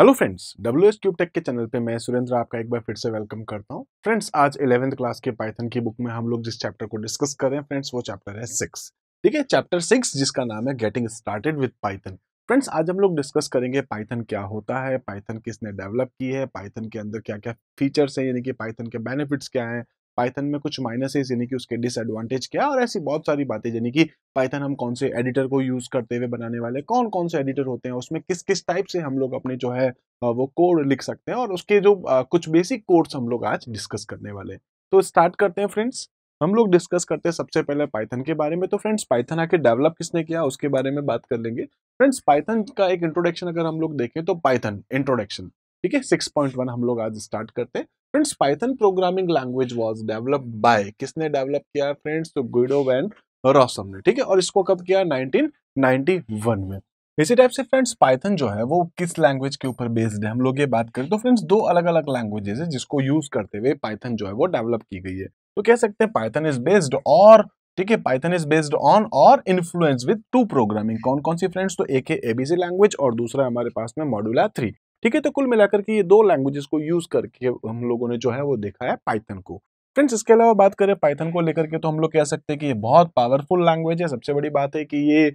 Hello friends W S cube tech के channel पे मैं सुरेंद्र आपका एक बार फिर से वेलकम करता हूँ फ्रेंड्स आज इलेवेंथ क्लास के पाइथन की बुक में हम लोग जिस चैप्टर को डिस्कस कर रहे हैं फ्रेंड्स वो चैप्टर है सिक्स ठीक है चैप्टर सिक्स जिसका नाम है getting started with Python friends आज हम लोग डिस्कस करेंगे पाइथन क्या होता है पाइथन किसने डेवलप की है पाइथन के अंदर क्या क्या फीचर्स हैं यानी कि पाइथन के बेनिफिट्स क्या हैं पाइथन में कुछ माइनसेस यानी कि उसके डिसएडवांटेज क्या और ऐसी बहुत सारी बातें यानी कि पाइथन हम कौन से एडिटर को यूज़ करते हुए बनाने वाले कौन कौन से एडिटर होते हैं उसमें किस किस टाइप से हम लोग अपने जो है वो कोड लिख सकते हैं और उसके जो कुछ बेसिक कोड्स हम लोग आज डिस्कस करने वाले हैं तो स्टार्ट करते हैं फ्रेंड्स हम लोग डिस्कस करते हैं सबसे पहले पाइथन के बारे में तो फ्रेंड्स पाइथन आके डेवलप किसने किया उसके बारे में बात कर लेंगे फ्रेंड्स पाइथन का एक इंट्रोडक्शन अगर हम लोग देखें तो पाइथन इंट्रोडक्शन ठीक है सिक्स पॉइंट वन हम लोग आज स्टार्ट करते हैं friends Python programming language was develop by किसने डेवलप किया फ्रेंड्स तो गुडो वैन रॉसम ने ठीक है और इसको कब किया 1991 में इसी टाइप से फ्रेंड्स पाइथन जो है वो किस लैंग्वेज के ऊपर बेस्ड है हम लोग ये बात करें तो फ्रेंड्स दो अलग अलग लैंग्वेजेस है जिसको यूज करते हुए पाइथन जो है वो डेवलप की गई है तो कह सकते हैं पाइथन इज बेस्ड और ठीक है पाइथन इज बेस्ड ऑन और इन्फ्लुएंस विद टू प्रोग्रामिंग कौन कौन सी फ्रेंड्स तो एक है एबीसी लैंग्वेज और दूसरा हमारे पास में मॉड्यूला थ्री ठीक है तो कुल मिलाकर के ये दो लैंग्वेजेस को यूज करके हम लोगों ने जो है वो देखा है पाइथन को फ्रेंड्स इसके अलावा बात करें पाइथन को लेकर के तो हम लोग कह सकते हैं कि ये बहुत पावरफुल लैंग्वेज है सबसे बड़ी बात है कि ये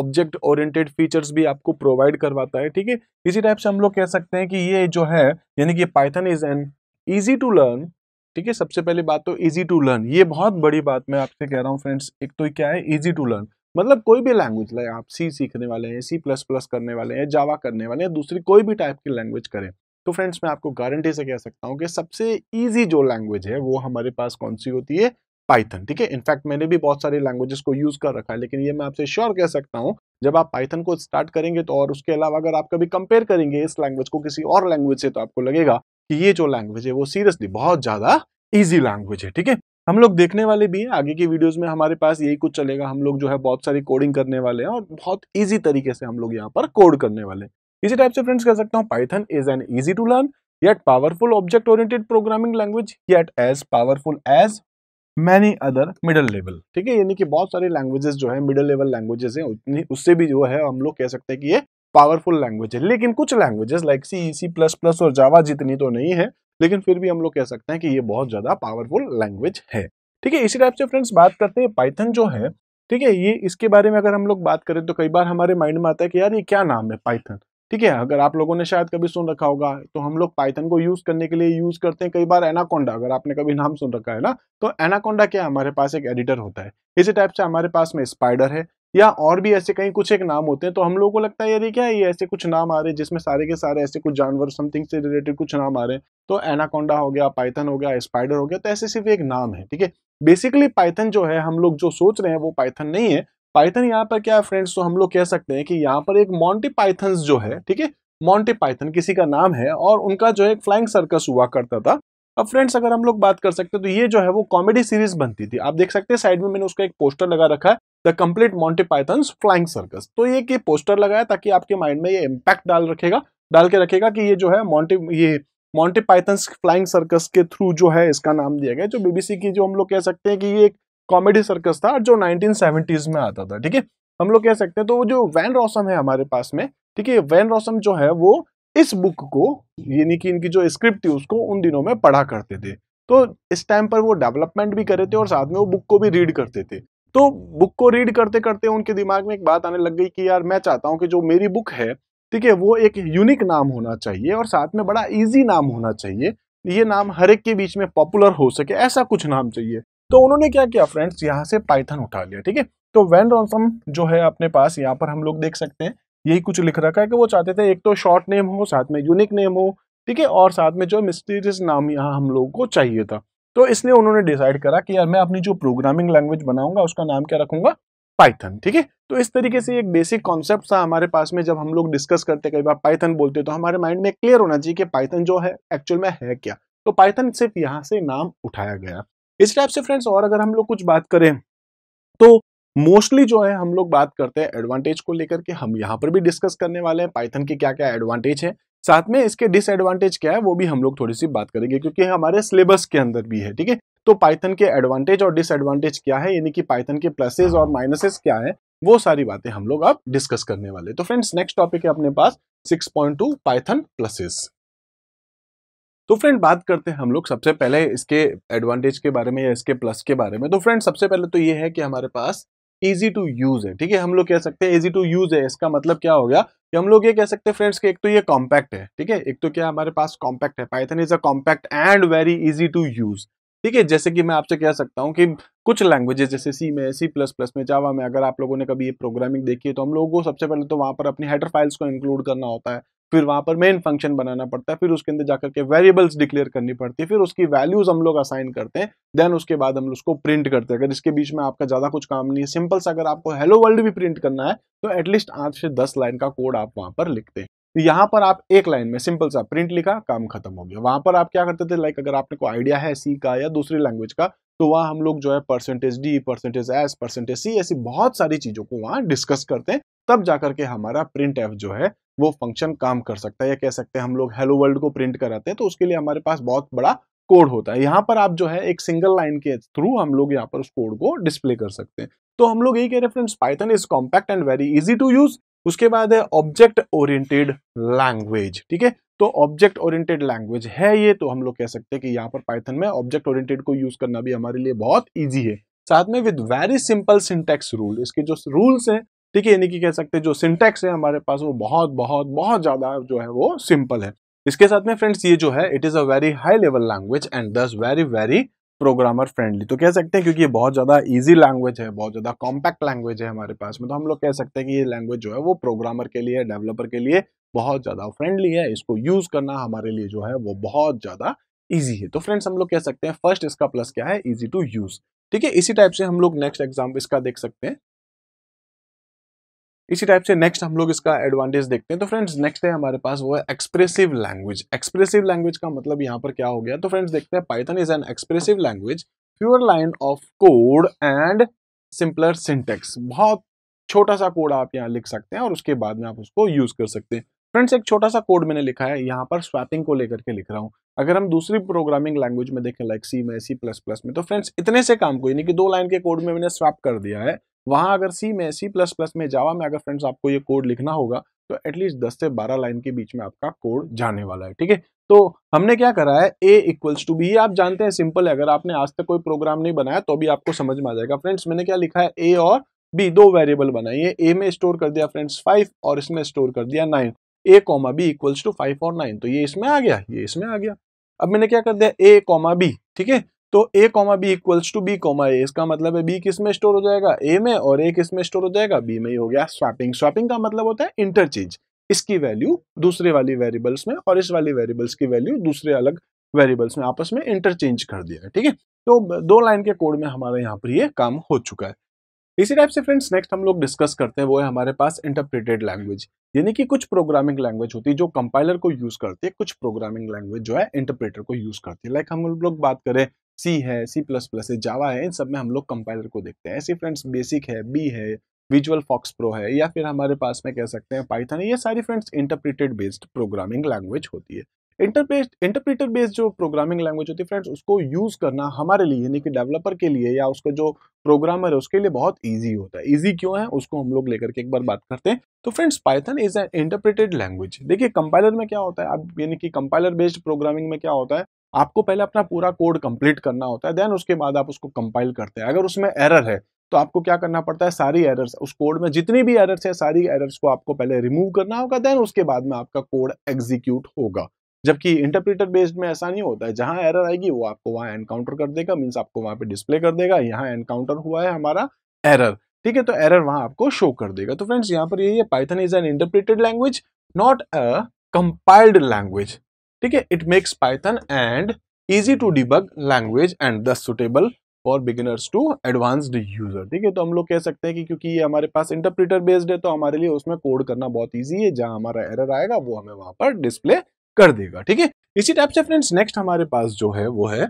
ऑब्जेक्ट ओरिएंटेड फीचर्स भी आपको प्रोवाइड करवाता है ठीक है इसी टाइप से हम लोग कह सकते हैं कि ये जो है यानी कि Python is an easy to learn ठीक है सबसे पहले बात तो इजी टू लर्न ये बहुत बड़ी बात मैं आपसे कह रहा हूँ फ्रेंड्स एक तो क्या है इजी टू लर्न मतलब कोई भी लैंग्वेज ले आप सी सीखने वाले हैं सी प्लस प्लस करने वाले हैं जावा करने वाले हैं दूसरी कोई भी टाइप की लैंग्वेज करें तो फ्रेंड्स मैं आपको गारंटी से कह सकता हूँ कि सबसे ईजी जो लैंग्वेज है वो हमारे पास कौन सी होती है पाइथन ठीक है इनफैक्ट मैंने भी बहुत सारी लैंग्वेजेस को यूज़ कर रखा है लेकिन ये मैं आपसे श्योर कह सकता हूँ जब आप पाइथन को स्टार्ट करेंगे तो और उसके अलावा अगर आप कभी कंपेयर करेंगे इस लैंग्वेज को किसी और लैंग्वेज से तो आपको लगेगा कि ये जो लैंग्वेज है वो सीरियसली बहुत ज़्यादा ईजी लैंग्वेज है ठीक है हम लोग देखने वाले भी हैं आगे की वीडियोस में हमारे पास यही कुछ चलेगा हम लोग जो है बहुत सारी कोडिंग करने वाले हैं और बहुत ईजी तरीके से हम लोग यहाँ पर कोड करने वाले हैं इसी टाइप से फ्रेंड्स कह सकता हूँ Python is an easy to learn yet powerful object oriented programming language yet as powerful as many other middle level ठीक है यानी कि बहुत सारे लैंग्वेजेस जो है मिडल लेवल लैंग्वेजेस हैं उतनी उससे भी जो है हम लोग कह सकते हैं कि ये पावरफुल लैंग्वेज है लेकिन कुछ languages like C C plus plus और जावा जितनी तो नहीं है लेकिन फिर भी हम लोग कह सकते हैं कि ये बहुत ज़्यादा पावरफुल लैंग्वेज है ठीक है इसी टाइप से फ्रेंड्स बात करते हैं पाइथन जो है ठीक है ये इसके बारे में अगर हम लोग बात करें तो कई बार हमारे माइंड में आता है कि यार ये क्या नाम है पाइथन ठीक है अगर आप लोगों ने शायद कभी सुन रखा होगा तो हम लोग पाइथन को यूज करने के लिए यूज करते हैं कई बार एनाकोंडा अगर आपने कभी नाम सुन रखा है ना तो एनाकोंडा क्या हमारे पास एक एडिटर होता है इसी टाइप से हमारे पास में स्पाइडर है या और भी ऐसे कहीं कुछ एक नाम होते हैं तो हम लोगों को लगता है यार ये क्या है ये ऐसे कुछ नाम आ रहे हैं जिसमें सारे के सारे ऐसे कुछ जानवर समथिंग से रिलेटेड कुछ नाम आ रहे हैं तो एनाकोंडा हो गया पाइथन हो गया स्पाइडर हो गया तो ऐसे सिर्फ एक नाम है ठीक है बेसिकली पाइथन जो है हम लोग जो सोच रहे हैं वो पाइथन नहीं है पाइथन यहाँ पर क्या है फ्रेंड्स तो हम लोग कह सकते हैं कि यहाँ पर एक मॉन्टी पाइथन जो है ठीक है मॉन्टी पाइथन किसी का नाम है और उनका जो है फ्लाइंग सर्कस हुआ करता था अब फ्रेंड्स अगर हम लोग बात कर सकते हैं तो ये जो है वो कॉमेडी सीरीज बनती थी आप देख सकते हैं साइड में मैंने उसका एक पोस्टर लगा रखा है the complete Monty Python flying circus तो ये कि पोस्टर लगाया ताकि आपके माइंड में ये इम्पैक्ट डाल रखेगा डाल के रखेगा कि ये जो है मॉन्टी ये मॉन्टी पाइथन फ्लाइंग सर्कस के थ्रू जो है इसका नाम दिया गया जो बीबीसी की जो हम लोग कह सकते हैं कि ये एक कॉमेडी सर्कस था जो नाइनटीन में आता था ठीक है हम लोग कह सकते हैं तो जो वैन रॉसम है हमारे पास में ठीक है वैन रॉसम जो है वो इस बुक को यानी कि इनकी जो स्क्रिप्ट थी उसको उन दिनों में पढ़ा करते थे तो इस टाइम पर वो डेवलपमेंट भी करे थे और साथ में वो बुक को भी रीड करते थे तो बुक को रीड करते करते उनके दिमाग में एक बात आने लग गई कि यार मैं चाहता हूँ कि जो मेरी बुक है ठीक है वो एक यूनिक नाम होना चाहिए और साथ में बड़ा ईजी नाम होना चाहिए ये नाम हर एक के बीच में पॉपुलर हो सके ऐसा कुछ नाम चाहिए तो उन्होंने क्या किया फ्रेंड्स यहाँ से पाइथन उठा लिया ठीक है तो वैन रॉन्सम जो है अपने पास यहाँ पर हम लोग देख सकते हैं यही कुछ लिख रखा है कि वो चाहते थे एक तो शॉर्ट नेम हो साथ में यूनिक नेम हो ठीक है और साथ में जो मिस्टीरियस नाम यहाँ हम लोगों को चाहिए था तो इसलिए उन्होंने डिसाइड करा कि यार मैं अपनी जो प्रोग्रामिंग लैंग्वेज बनाऊंगा उसका नाम क्या रखूंगा पाइथन ठीक है तो इस तरीके से एक बेसिक कॉन्सेप्ट था हमारे पास में जब हम लोग डिस्कस करते कई बार पाइथन बोलते तो हमारे माइंड में क्लियर होना चाहिए कि पाइथन जो है एक्चुअल में है क्या तो पाइथन सिर्फ यहाँ से नाम उठाया गया इस टाइप से फ्रेंड्स और अगर हम लोग कुछ बात करें तो मोस्टली जो है हम लोग बात करते हैं एडवांटेज को लेकर के हम यहाँ पर भी डिस्कस करने वाले हैं पाइथन के क्या क्या एडवांटेज है साथ में इसके डिसएडवांटेज क्या है वो भी हम लोग थोड़ी सी बात करेंगे क्योंकि हमारे सिलेबस के अंदर भी है ठीक है तो पाइथन के एडवांटेज और डिसएडवांटेज क्या है यानी कि पाइथन के प्लसेज और माइनसेस हाँ। क्या है वो सारी बातें हम लोग अब डिस्कस करने वाले तो फ्रेंड्स नेक्स्ट टॉपिक है अपने पास 6.2 पाइथन प्लसेस तो फ्रेंड बात करते हैं हम लोग सबसे पहले इसके एडवांटेज के बारे में या इसके प्लस के बारे में तो फ्रेंड सबसे पहले तो ये है कि हमारे पास इजी टू यूज है ठीक है हम लोग कह सकते हैं इजी टू यूज है इसका मतलब क्या हो गया कि हम लोग ये कह सकते हैं फ्रेंड्स कि एक तो ये कॉम्पैक्ट है ठीक है एक तो क्या हमारे पास कॉम्पैक्ट है Python is a compact and very easy to use ठीक है जैसे कि मैं आपसे कह सकता हूँ कि कुछ लैंग्वेजेस जैसे सी में सी प्लस प्लस में जावा में अगर आप लोगों ने कभी ये प्रोग्रामिंग देखी है तो हम लोगों को सबसे पहले तो वहाँ पर अपनी हेडर फाइल्स को इंक्लूड करना होता है फिर वहां पर मेन फंक्शन बनाना पड़ता है फिर उसके अंदर जाकर के वेरिएबल्स डिक्लेयर करनी पड़ती है फिर उसकी वैल्यूज हम लोग असाइन करते हैं देन उसके बाद हम उसको प्रिंट करते हैं अगर इसके बीच में आपका ज्यादा कुछ काम नहीं है सिंपल सा अगर आपको हेलो वर्ल्ड भी प्रिंट करना है तो एटलीस्ट आठ से दस लाइन का कोड आप वहां पर लिखते हैं तो यहाँ पर आप एक लाइन में सिंपल सा प्रिंट लिखा काम खत्म हो गया वहां पर आप क्या करते थे लाइक अगर आपने को आइडिया है सी का या दूसरी लैंग्वेज का तो वहाँ हम लोग जो है percentage D percentage S percentage C ऐसी बहुत सारी चीज़ों को वहाँ डिस्कस करते हैं तब जाकर के हमारा प्रिंट एफ जो है वो फंक्शन काम कर सकता है या कह सकते हैं हम लोग हेलो वर्ल्ड को प्रिंट कराते हैं तो उसके लिए हमारे पास बहुत बड़ा कोड होता है यहाँ पर आप जो है एक सिंगल लाइन के थ्रू हम लोग यहाँ पर उस कोड को डिस्प्ले कर सकते हैं तो हम लोग यही कह रहे friends Python is compact and very easy to use उसके बाद है ऑब्जेक्ट ओरिएंटेड लैंग्वेज ठीक है तो ऑब्जेक्ट ओरिएंटेड लैंग्वेज है ये तो हम लोग कह सकते हैं कि यहाँ पर पाइथन में ऑब्जेक्ट ओरिएंटेड को यूज करना भी हमारे लिए बहुत ईजी है साथ में with very simple syntax rule इसके जो रूल्स हैं ठीक है यानी कि कह सकते हैं जो सिंटेक्स है हमारे पास वो बहुत बहुत बहुत ज़्यादा जो है वो सिंपल है इसके साथ में फ्रेंड्स ये जो है it is a very high level language and this very very programmer friendly तो कह सकते हैं क्योंकि ये बहुत ज़्यादा इजी लैंग्वेज है बहुत ज़्यादा कॉम्पैक्ट लैंग्वेज है हमारे पास में तो हम लोग कह सकते हैं कि ये लैंग्वेज जो है वो प्रोग्रामर के लिए डेवलपर के लिए बहुत ज़्यादा फ्रेंडली है इसको यूज़ करना हमारे लिए जो है वो बहुत ज़्यादा ईजी है तो फ्रेंड्स हम लोग कह सकते हैं फर्स्ट इसका प्लस क्या है ईजी टू यूज़ ठीक है इसी टाइप से हम लोग नेक्स्ट एग्जाम्पल इसका देख सकते हैं इसी टाइप से नेक्स्ट हम लोग इसका एडवांटेज देखते हैं तो फ्रेंड्स नेक्स्ट है हमारे पास वो है एक्सप्रेसिव लैंग्वेज एक्सप्रेसिव लैंग्वेज का मतलब यहाँ पर क्या हो गया तो फ्रेंड्स देखते हैं Python is an expressive language pure line of code and simpler syntax बहुत छोटा सा कोड आप यहाँ लिख सकते हैं और उसके बाद में आप उसको यूज कर सकते हैं फ्रेंड्स एक छोटा सा कोड मैंने लिखा है यहाँ पर स्वैपिंग को लेकर के लिख रहा हूँ अगर हम दूसरी प्रोग्रामिंग लैंग्वेज में देखें लाइक सी में सी प्लस प्लस में तो फ्रेंड्स इतने से काम को यानी कि दो लाइन के कोड में मैंने स्वैप कर दिया है वहां अगर सी में सी प्लस प्लस में जावा में अगर फ्रेंड्स आपको ये कोड लिखना होगा तो एटलीस्ट 10 से 12 लाइन के बीच में आपका कोड जाने वाला है ठीक है तो हमने क्या करा है ए इक्वल्स टू बी आप जानते हैं सिंपल है अगर आपने आज तक कोई प्रोग्राम नहीं बनाया तो भी आपको समझ में आ जाएगा फ्रेंड्स मैंने क्या लिखा है ए और बी दो वेरिएबल बनाई है ए में स्टोर कर दिया फ्रेंड्स फाइव और इसमें स्टोर कर दिया nine a comma b equals to five और नाइन तो ये इसमें आ गया ये इसमें आ गया अब मैंने क्या कर दिया ए कॉमा बी ठीक है तो a comma b equals to b comma a इसका मतलब है बी किस में स्टोर हो जाएगा ए में और ए किस में स्टोर हो जाएगा बी में ही हो गया स्वैपिंग स्वैपिंग का मतलब होता है इंटरचेंज इसकी वैल्यू दूसरे वाली वेरिएबल्स में और इस वाली वेरिएबल्स की वैल्यू दूसरे अलग वेरिएबल्स में आपस में इंटरचेंज कर दिया ठीक है तो दो लाइन के कोड में हमारे यहाँ पर ये काम हो चुका है इसी टाइप से फ्रेंड्स नेक्स्ट हम लोग डिस्कस करते हैं वो है हमारे पास इंटरप्रेटेड लैंग्वेज यानी कि कुछ प्रोग्रामिंग लैंग्वेज होती है जो कंपाइलर को यूज करती है कुछ प्रोग्रामिंग लैंग्वेज जो है इंटरप्रेटर को यूज करती है लाइक हम लोग बात करें सी है सी प्लस प्लस है जावा है इन सब में हम लोग कंपाइलर को देखते हैं ऐसे फ्रेंड्स बेसिक है बी है विजुअल फॉक्स प्रो है या फिर हमारे पास में कह सकते हैं पाइथन है ये सारी friends interpreted based programming language होती है इंटरप्रेट इंटरप्रिटर बेस्ड जो प्रोग्रामिंग लैंग्वेज होती है फ्रेंड्स उसको यूज़ करना हमारे लिए यानी कि डेवलपर के लिए या उसका जो प्रोग्रामर है उसके लिए बहुत ईजी होता है ईजी क्यों है उसको हम लोग लेकर के एक बार बात करते हैं तो friends Python is an interpreted language देखिए कंपाइलर में क्या होता है अब यानी कि कंपाइलर बेस्ड प्रोग्रामिंग में क्या होता है आपको पहले अपना पूरा कोड कंप्लीट करना होता है देन उसके बाद आप उसको कंपाइल करते हैं अगर उसमें एरर है तो आपको क्या करना पड़ता है सारी एरर्स उस कोड में जितनी भी एरर्स है सारी एरर्स को आपको पहले रिमूव करना होगा देन उसके बाद में आपका कोड एग्जीक्यूट होगा जबकि इंटरप्रेटर बेस्ड में ऐसा नहीं होता है जहां एरर आएगी वो आपको वहां एनकाउंटर कर देगा मीन्स आपको वहां पे डिस्प्ले कर देगा यहाँ एनकाउंटर हुआ है हमारा एरर ठीक है तो एरर वहां आपको शो कर देगा तो फ्रेंड्स यहाँ पर यही है Python is an interpreted language not a compiled language ठीक है it makes Python and easy to debug language and the suitable for beginners to advanced user ठीक है तो हम लोग कह सकते हैं कि क्योंकि ये हमारे पास इंटरप्रिटर बेस्ड है तो हमारे लिए उसमें कोड करना बहुत ईजी है जहां हमारा एरर आएगा वो हमें वहां पर डिस्प्ले कर देगा ठीक है इसी टाइप से फ्रेंड्स नेक्स्ट हमारे पास जो है वो है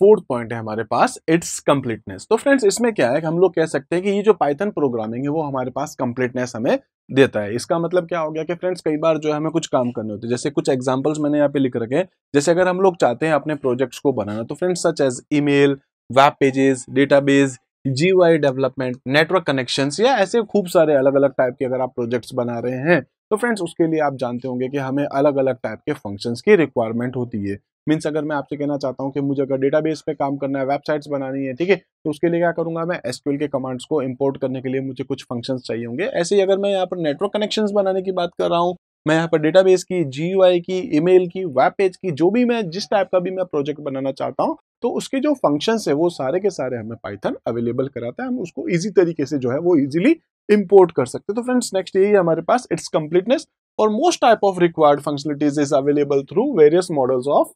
फोर्थ पॉइंट है हमारे पास इट्स कंप्लीटनेस तो फ्रेंड्स इसमें क्या है कि हम लोग कह सकते हैं कि ये जो पाइथन प्रोग्रामिंग है वो हमारे पास कंप्लीटनेस हमें देता है इसका मतलब क्या हो गया कि फ्रेंड्स कई बार जो है हमें कुछ काम करने होते हैं जैसे कुछ एग्जाम्पल्स मैंने यहाँ पे लिख रखे हैं जैसे अगर हम लोग चाहते हैं अपने प्रोजेक्ट्स को बनाना तो friends such as email web pages database GUI development network connections या ऐसे खूब सारे अलग अलग टाइप के अगर आप प्रोजेक्ट्स बना रहे हैं तो फ्रेंड्स उसके लिए आप जानते होंगे कि हमें अलग अलग टाइप के फंक्शंस की रिक्वायरमेंट होती है मीन्स अगर मैं आपसे कहना चाहता हूँ कि मुझे अगर डेटाबेस पे काम करना है वेबसाइट्स बनानी है ठीक है तो उसके लिए क्या करूँगा मैं एसक्यूएल के कमांड्स को इम्पोर्ट करने के लिए मुझे कुछ फंक्शंस चाहिए होंगे ऐसे ही अगर मैं यहाँ पर नेटवर्क कनेक्शन बनाने की बात कर रहा हूँ मैं यहाँ पर डेटाबेस की जी की ईमेल की वेब पेज की जो भी मैं जिस टाइप का भी मैं प्रोजेक्ट बनाना चाहता हूँ तो उसके जो फंक्शंस है वो सारे के सारे हमें पाइथन अवेलेबल कराता है हम उसको इजी तरीके से जो है वो इजीली इम्पोर्ट कर सकते तो फ्रेंड्स नेक्स्ट यही है हमारे पास इट्स कंप्लीटनेस और most type of required functionalities is available through various models of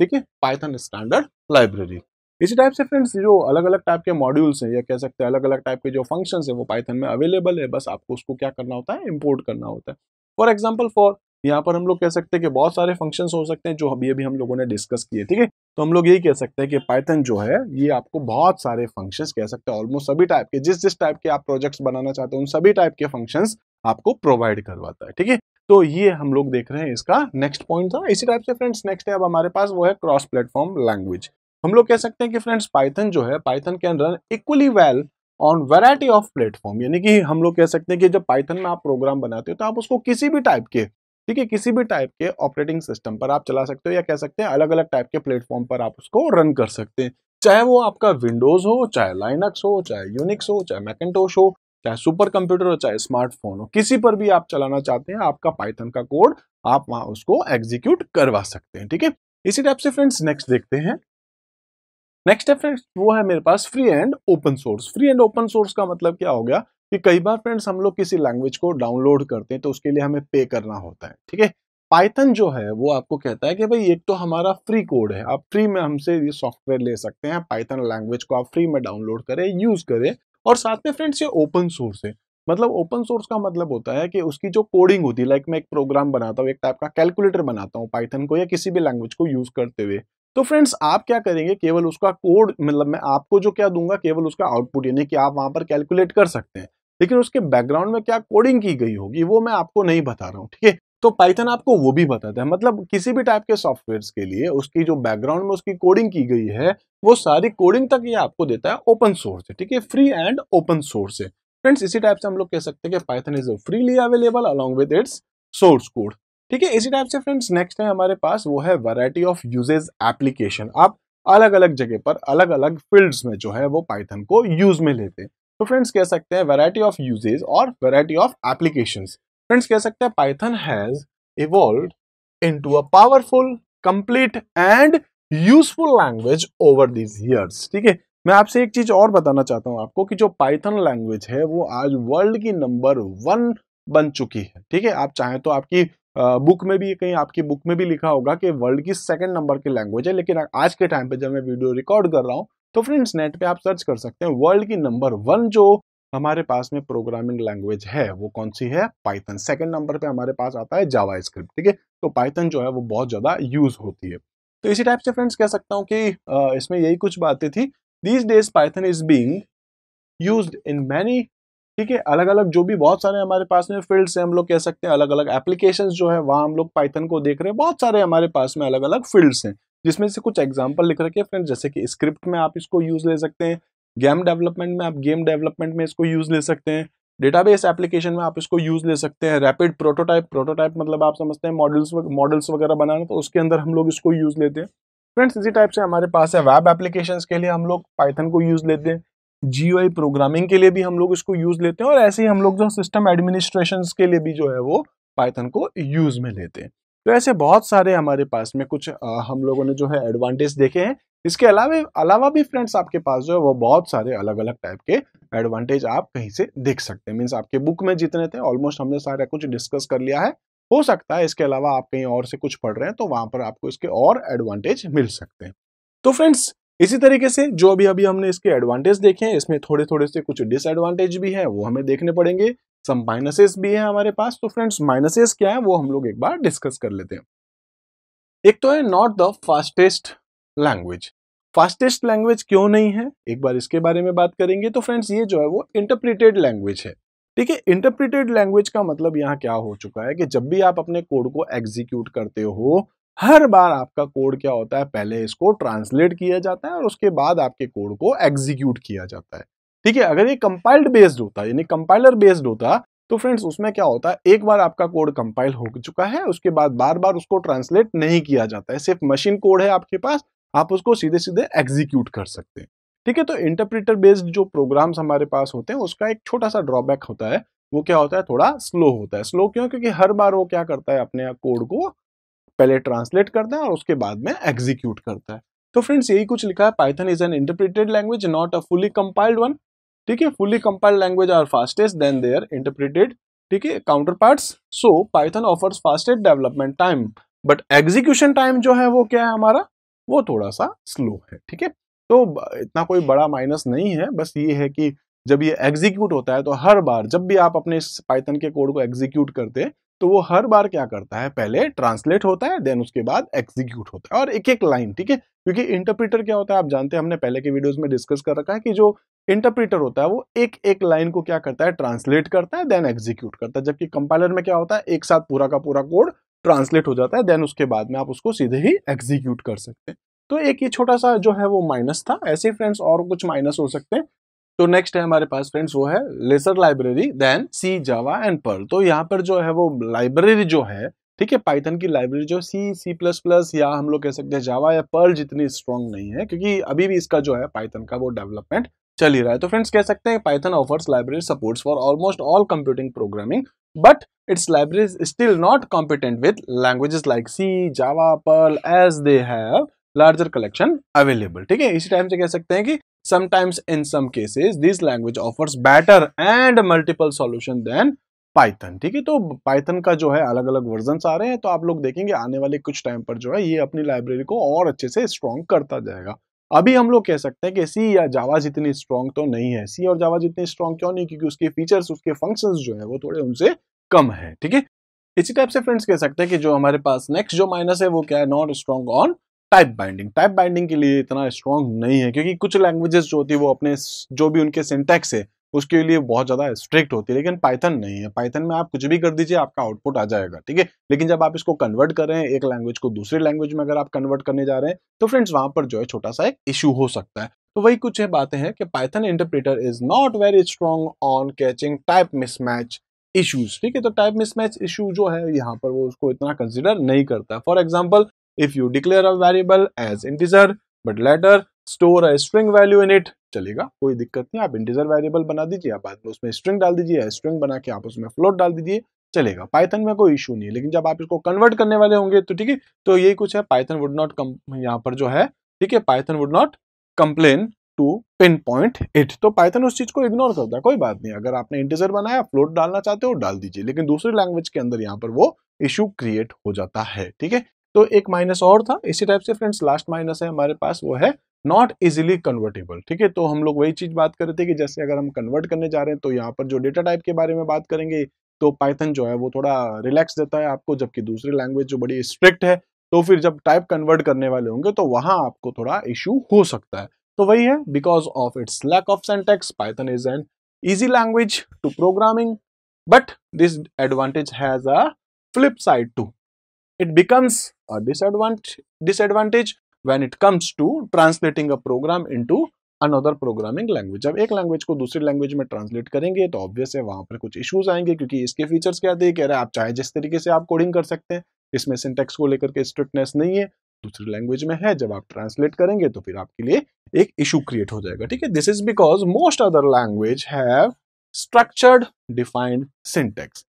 ठीक है पाइथन स्टैंडर्ड लाइब्रेरी इसी टाइप से फ्रेंड्स जो अलग अलग टाइप के मॉड्यूल्स हैं या कह सकते हैं अलग अलग टाइप के जो फंक्शन है वो पाइथन में अवेलेबल है बस आपको उसको क्या करना होता है इंपोर्ट करना होता है फॉर एग्जांपल फॉर यहाँ पर हम लोग कह सकते हैं कि बहुत सारे फंक्शंस हो सकते हैं जो अभी अभी हम लोगों ने डिस्कस किए ठीक है तो हम लोग यही कह सकते हैं कि पाइथन जो है ये आपको बहुत सारे फंक्शंस कह सकते हैं ऑलमोस्ट सभी टाइप के जिस जिस टाइप के आप प्रोजेक्ट्स बनाना चाहते हो उन सभी टाइप के फंक्शंस आपको प्रोवाइड करवाता है ठीक है तो ये हम लोग देख रहे हैं इसका नेक्स्ट पॉइंट था इसी टाइप से फ्रेंड्स नेक्स्ट है अब हमारे पास वो है क्रॉस प्लेटफॉर्म लैंग्वेज हम लोग कह सकते हैं कि फ्रेंड्स पाइथन जो है Python can run equally well on variety of platform यानी कि हम लोग कह सकते हैं कि जब पाइथन में आप प्रोग्राम बनाते हो तो आप उसको किसी भी टाइप के ठीक है किसी भी टाइप के ऑपरेटिंग सिस्टम पर आप चला सकते हो या कह सकते हैं अलग अलग टाइप के प्लेटफॉर्म पर आप उसको रन कर सकते हैं चाहे वो आपका विंडोज हो चाहे लाइनक्स हो चाहे यूनिक्स हो चाहे मैकेटोश हो चाहे सुपर कंप्यूटर हो चाहे स्मार्टफोन हो किसी पर भी आप चलाना चाहते हैं आपका पाइथन का कोड आप वहां उसको एग्जीक्यूट करवा सकते हैं ठीक है इसी टाइप से फ्रेंड्स नेक्स्ट देखते हैं नेक्स्ट है फ्रेंड्स वो है मेरे पास free and open source free and open source का मतलब क्या हो गया कि कई बार फ्रेंड्स हम लोग किसी लैंग्वेज को डाउनलोड करते हैं तो उसके लिए हमें पे करना होता है ठीक है पाइथन जो है वो आपको कहता है कि भाई एक तो हमारा फ्री कोड है आप फ्री में हमसे ये सॉफ्टवेयर ले सकते हैं पाइथन लैंग्वेज को आप फ्री में डाउनलोड करें यूज़ करें और साथ में फ्रेंड्स ये ओपन सोर्स है मतलब ओपन सोर्स का मतलब होता है कि उसकी जो कोडिंग होती है लाइक मैं एक प्रोग्राम बनाता हूँ एक टाइप का कैलकुलेटर बनाता हूँ पाइथन को या किसी भी लैंग्वेज को यूज़ करते हुए तो फ्रेंड्स आप क्या करेंगे केवल उसका कोड मतलब मैं आपको जो क्या दूंगा केवल उसका आउटपुट यानी कि आप वहां पर कैलकुलेट कर सकते हैं लेकिन उसके बैकग्राउंड में क्या कोडिंग की गई होगी वो मैं आपको नहीं बता रहा हूँ ठीक है तो पाइथन आपको वो भी बताता है मतलब किसी भी टाइप के सॉफ्टवेयर के लिए उसकी जो बैकग्राउंड में उसकी कोडिंग की गई है वो सारी कोडिंग तक ये आपको देता है ओपन सोर्स है ठीक है फ्री एंड ओपन सोर्स है फ्रेंड्स इसी टाइप से हम लोग कह सकते हैं कि Python is freely available along with its source code ठीक है इसी टाइप से फ्रेंड्स नेक्स्ट है हमारे पास वो है वराइटी ऑफ यूजेज एप्लीकेशन आप अलग अलग जगह पर अलग अलग फील्ड्स में जो है वो पाइथन को यूज में लेते हैं फ्रेंड्स तो कह सकते हैं वेराइटी ऑफ यूजेज और वेराइटी ऑफ एप्लीकेशन फ्रेंड्स कह सकते हैं Python has evolve into a powerful complete and useful language over these years. ठीक है मैं आपसे एक चीज और बताना चाहता हूं आपको कि जो पाइथन लैंग्वेज है वो आज वर्ल्ड की नंबर वन बन चुकी है ठीक है आप चाहें तो आपकी बुक में भी कहीं आपकी बुक में भी लिखा होगा कि वर्ल्ड की सेकंड नंबर की लैंग्वेज है लेकिन आज के टाइम पे जब मैं वीडियो रिकॉर्ड कर रहा हूं तो फ्रेंड्स नेट पे आप सर्च कर सकते हैं वर्ल्ड की नंबर वन जो हमारे पास में प्रोग्रामिंग लैंग्वेज है वो कौन सी है पाइथन सेकंड नंबर पे हमारे पास आता है जावा ठीक है तो पाइथन जो है वो बहुत ज़्यादा यूज होती है तो इसी टाइप से फ्रेंड्स कह सकता हूँ कि इसमें यही कुछ बातें थी these days Python is being use in many ठीक है अलग अलग जो भी बहुत सारे हमारे पास में फील्ड्स हैं हम लोग कह सकते हैं अलग अलग एप्लीकेशंस जो है वहाँ हम लोग पाइथन को देख रहे हैं बहुत सारे हमारे पास में अलग अलग फील्ड्स हैं जिसमें से कुछ एग्जाम्पल लिख रखे फ्रेंड फ्रेंड्स जैसे कि स्क्रिप्ट में आप इसको यूज़ ले सकते हैं गेम डेवलपमेंट में आप गेम डेवलपमेंट में इसको यूज़ ले सकते हैं डेटाबेस एप्लीकेशन में आप इसको यूज़ ले सकते हैं रैपिड प्रोटोटाइप प्रोटोटाइप मतलब आप समझते हैं मॉडल्स मॉडल्स वगैरह बनाना तो उसके अंदर हम लोग इसको यूज़ लेते हैं फ्रेंड्स इसी टाइप से हमारे पास है वेब एप्लीकेशन के लिए हम लोग पाइथन को यूज़ लेते हैं जी प्रोग्रामिंग के लिए भी हम लोग इसको यूज़ लेते हैं और ऐसे ही हम लोग जो सिस्टम एडमिनिस्ट्रेशन के लिए भी जो है वो पाइथन को यूज़ में लेते हैं तो ऐसे बहुत सारे हमारे पास में कुछ आ, हम लोगों ने जो है एडवांटेज देखे हैं इसके अलावा अलावा भी फ्रेंड्स आपके पास जो है वो बहुत सारे अलग अलग टाइप के एडवांटेज आप कहीं से देख सकते हैं मीन्स आपके बुक में जितने थे ऑलमोस्ट हमने सारा कुछ डिस्कस कर लिया है हो सकता है इसके अलावा आप कहीं और से कुछ पढ़ रहे हैं तो वहां पर आपको इसके और एडवांटेज मिल सकते हैं तो फ्रेंड्स इसी तरीके से जो अभी अभी हमने इसके एडवांटेज देखे हैं इसमें थोड़े थोड़े से कुछ डिसएडवांटेज भी हैं वो हमें देखने पड़ेंगे सम माइनसेस भी है हमारे पास तो फ्रेंड्स माइनसेस क्या है वो हम लोग एक बार डिस्कस कर लेते हैं एक तो है not the fastest language fastest language क्यों नहीं है एक बार इसके बारे में बात करेंगे तो फ्रेंड्स ये जो है वो इंटरप्रिटेड लैंग्वेज है ठीक है इंटरप्रिटेड लैंग्वेज का मतलब यहाँ क्या हो चुका है कि जब भी आप अपने कोड को एग्जीक्यूट करते हो हर बार आपका कोड क्या होता है पहले इसको ट्रांसलेट किया जाता है और उसके बाद आपके कोड को एग्जीक्यूट किया जाता है ठीक है अगर ये कंपाइल्ड बेस्ड होता यानी कंपाइलर बेस्ड होता तो फ्रेंड्स उसमें क्या होता है एक बार आपका कोड कंपाइल हो चुका है उसके बाद बार बार उसको ट्रांसलेट नहीं किया जाता है सिर्फ मशीन कोड है आपके पास आप उसको सीधे सीधे एग्जीक्यूट कर सकते हैं ठीक है तो इंटरप्रिटर बेस्ड जो प्रोग्राम्स हमारे पास होते हैं उसका एक छोटा सा ड्रॉबैक होता है वो क्या होता है थोड़ा स्लो होता है स्लो क्यों क्योंकि हर बार वो क्या करता है अपने कोड को पहले ट्रांसलेट करता है और उसके बाद में एग्जीक्यूट करता है तो फ्रेंड्स यही कुछ लिखा है Python is an interpreted language not a fully compiled one ठीक है fully compiled language are fastest than their interpreted ठीक है counterpart so Python offers fastest development time but execution time जो है वो क्या है हमारा वो थोड़ा सा स्लो है ठीक है तो इतना कोई बड़ा माइनस नहीं है बस ये है कि जब ये एग्जीक्यूट होता है तो हर बार जब भी आप अपने पाइथन के कोड को एग्जीक्यूट करते हैं तो वो हर बार क्या करता है पहले ट्रांसलेट होता है देन उसके बाद एग्जीक्यूट होता है और एक एक लाइन ठीक है क्योंकि इंटरप्रिटर क्या होता है आप जानते हैं हमने पहले के वीडियोस में डिस्कस कर रखा है कि जो इंटरप्रिटर होता है वो एक एक लाइन को क्या करता है ट्रांसलेट करता है देन एग्जीक्यूट करता है जबकि कंपाइलर में क्या होता है एक साथ पूरा का पूरा कोड ट्रांसलेट हो जाता है देन उसके बाद में आप उसको सीधे ही एग्जीक्यूट कर सकते हैं तो एक ये छोटा सा जो है वो माइनस था ऐसे फ्रेंड्स और कुछ माइनस हो सकते हैं तो नेक्स्ट है हमारे पास फ्रेंड्स वो है lesser library than C Java and Perl तो यहाँ पर जो है वो लाइब्रेरी जो है ठीक है पाइथन की लाइब्रेरी जो सी सी प्लस प्लस या हम लोग कह सकते हैं जावा या पर्ल जितनी स्ट्रांग नहीं है क्योंकि अभी भी इसका जो है पाइथन का वो डेवलपमेंट चल ही रहा है तो फ्रेंड्स कह सकते हैं Python offers library supports for almost all computing programming but its library still not competent with languages like C Java Perl as they have larger collection available ठीक है इसी टाइम से कह सकते हैं कि sometimes in some cases this language offers better and multiple solution than Python ठीक है तो पाइथन का जो है अलग अलग वर्जन आ रहे हैं तो आप लोग देखेंगे आने वाले कुछ टाइम पर जो है ये अपनी लाइब्रेरी को और अच्छे से स्ट्रॉन्ग करता जाएगा अभी हम लोग कह सकते हैं कि सी या जावा जितनी स्ट्रांग तो नहीं है सी और जावा जितनी स्ट्रांग क्यों नहीं क्योंकि उसके फीचर्स उसके फंक्शंस जो है वो थोड़े उनसे कम है ठीक है इसी टाइप से फ्रेंड्स कह सकते हैं कि जो हमारे पास नेक्स्ट जो माइनस है वो क्या है not strong on type binding type binding के लिए इतना स्ट्रॉन्ग नहीं है क्योंकि कुछ लैंग्वेजेस जो होती है वो अपने जो भी उनके सिंटेक्स है उसके लिए बहुत ज़्यादा स्ट्रिक्ट होती है लेकिन पाइथन नहीं है पाइथन में आप कुछ भी कर दीजिए आपका आउटपुट आ जाएगा ठीक है लेकिन जब आप इसको कन्वर्ट कर रहे हैं एक लैंग्वेज को दूसरे लैंग्वेज में अगर आप कन्वर्ट करने जा रहे हैं तो फ्रेंड्स वहां पर जो है छोटा सा एक इशू हो सकता है तो वही कुछ है बातें हैं कि Python interpreter is not very strong on catching type mismatch issues ठीक है तो टाइप मिसमैच इशू जो है यहाँ पर वो उसको इतना कंसिडर नहीं करता for example if you declare a variable as integer but later store a string value in it चलेगा कोई दिक्कत नहीं आप इंटीजर वेरिएबल बना दीजिए आप बाद में उसमें स्ट्रिंग डाल दीजिए या स्ट्रिंग बना के आप उसमें फ्लोट डाल दीजिए चलेगा पाइथन में कोई इशू नहीं है लेकिन जब आप इसको कन्वर्ट करने वाले होंगे तो ठीक है तो यही कुछ है पाइथन वुड नॉट कम यहाँ पर जो है ठीक है Python would not complain to pinpoint it तो पाइथन उस चीज को इग्नोर करता है कोई बात नहीं अगर आपने इंटीजर बनाया फ्लोट डालना चाहते हो डाल दीजिए लेकिन दूसरी लैंग्वेज के अंदर यहाँ पर वो इशू क्रिएट हो जाता है ठीक है तो एक माइनस और था इसी टाइप से फ्रेंड्स लास्ट माइनस है हमारे पास वो है नॉट इजिली कन्वर्टेबल ठीक है तो हम लोग वही चीज बात कर रहे थे कि जैसे अगर हम कन्वर्ट करने जा रहे हैं तो यहाँ पर जो डेटा टाइप के बारे में बात करेंगे तो पाइथन जो है वो थोड़ा रिलैक्स देता है आपको जबकि दूसरी लैंग्वेज जो बड़ी स्ट्रिक्ट है तो फिर जब टाइप कन्वर्ट करने वाले होंगे तो वहां आपको थोड़ा इश्यू हो सकता है तो वही है because of its lack of syntax Python is an easy language to programming but this advantage has a flip side to it becomes a disadvantage when it comes to translating a program into another programming language जब एक language को दूसरी language में translate करेंगे तो obvious है वहां पर कुछ issues आएंगे क्योंकि इसके फीचर्स क्या थे कह रहे हैं आप चाहे जिस तरीके से आप कोडिंग कर सकते हैं इसमें सिंटेक्स को लेकर के स्ट्रिक्टनेस नहीं है दूसरी लैंग्वेज में है जब आप ट्रांसलेट करेंगे तो फिर आपके लिए एक इशू क्रिएट हो जाएगा ठीक है this is because most other language have structured defined syntax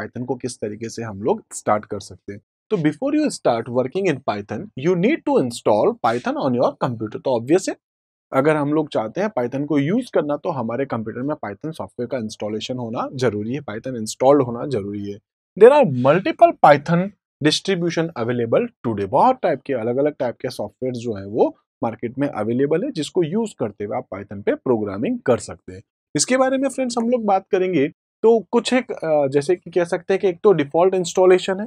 Python को किस तरीके से हम लोग स्टार्ट कर सकते हैं तो before you start working in Python you need to install Python on your computer तो ऑब्वियस है अगर हम लोग चाहते हैं पाइथन को यूज़ करना तो हमारे कंप्यूटर में पाइथन सॉफ्टवेयर का इंस्टॉलेशन होना जरूरी है पाइथन इंस्टॉल्ड होना जरूरी है there are multiple Python distribution available today बहुत टाइप के अलग अलग टाइप के सॉफ्टवेयर जो है वो मार्केट में अवेलेबल है जिसको यूज करते हुए आप पाइथन पे प्रोग्रामिंग कर सकते हैं इसके बारे में फ्रेंड्स हम लोग बात करेंगे तो कुछ एक जैसे कि कह सकते हैं कि एक तो डिफ़ॉल्ट इंस्टॉलेशन है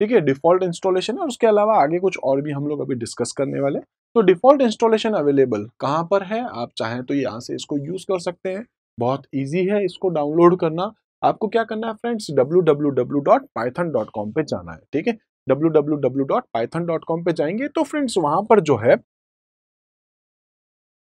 ठीक है डिफ़ॉल्ट इंस्टॉलेशन है और उसके अलावा आगे कुछ और भी हम लोग अभी डिस्कस करने वाले तो डिफ़ॉल्ट इंस्टॉलेशन अवेलेबल कहाँ पर है आप चाहें तो यहाँ से इसको यूज़ कर सकते हैं बहुत ईजी है इसको डाउनलोड करना आपको क्या करना है फ्रेंड्स www.python.com पे जाना है ठीक है www.python.com पे जाएंगे तो फ्रेंड्स वहां पर जो है